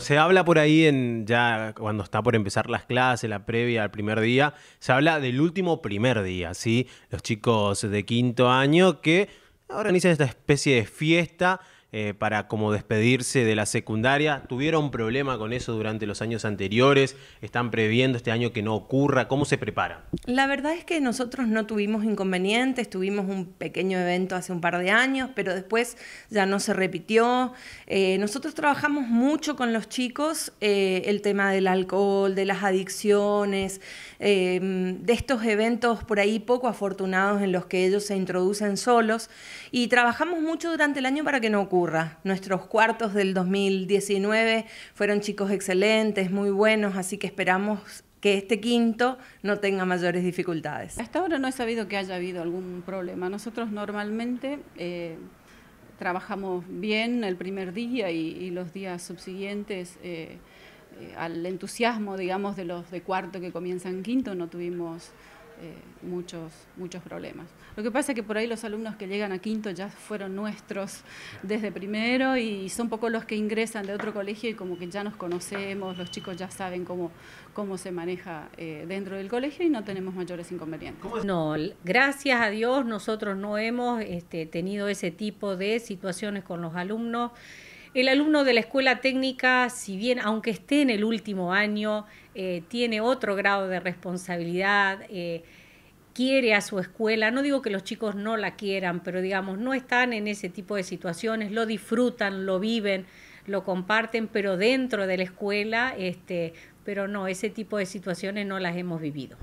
Se habla por ahí en ya cuando está por empezar las clases, la previa al primer día, se habla del último primer día, ¿sí? Los chicos de quinto año que organizan esta especie de fiesta eh, para como despedirse de la secundaria. ¿Tuvieron problema con eso durante los años anteriores? ¿Están previendo este año que no ocurra? ¿Cómo se prepara? La verdad es que nosotros no tuvimos inconvenientes, tuvimos un pequeño evento hace un par de años, pero después ya no se repitió. Eh, nosotros trabajamos mucho con los chicos eh, el tema del alcohol, de las adicciones, de estos eventos por ahí poco afortunados en los que ellos se introducen solos y trabajamos mucho durante el año para que no ocurra. Nuestros cuartos del 2019 fueron chicos excelentes, muy buenos, así que esperamos que este quinto no tenga mayores dificultades. Hasta ahora no he sabido que haya habido algún problema. Nosotros normalmente eh, trabajamos bien el primer día y, los días subsiguientes. Eh, eh, al entusiasmo, digamos, de los de cuarto que comienzan quinto, no tuvimos eh, muchos, muchos problemas. Lo que pasa es que por ahí los alumnos que llegan a quinto ya fueron nuestros desde primero y son pocos los que ingresan de otro colegio y como que ya nos conocemos, los chicos ya saben cómo, cómo se maneja eh, dentro del colegio y no tenemos mayores inconvenientes. No, gracias a Dios nosotros no hemos este, tenido ese tipo de situaciones con los alumnos. El alumno de la escuela técnica, si bien aunque esté en el último año, eh, tiene otro grado de responsabilidad, eh, quiere a su escuela, no digo que los chicos no la quieran, pero digamos, no están en ese tipo de situaciones, lo disfrutan, lo viven, lo comparten, pero dentro de la escuela, este, pero no, ese tipo de situaciones no las hemos vivido.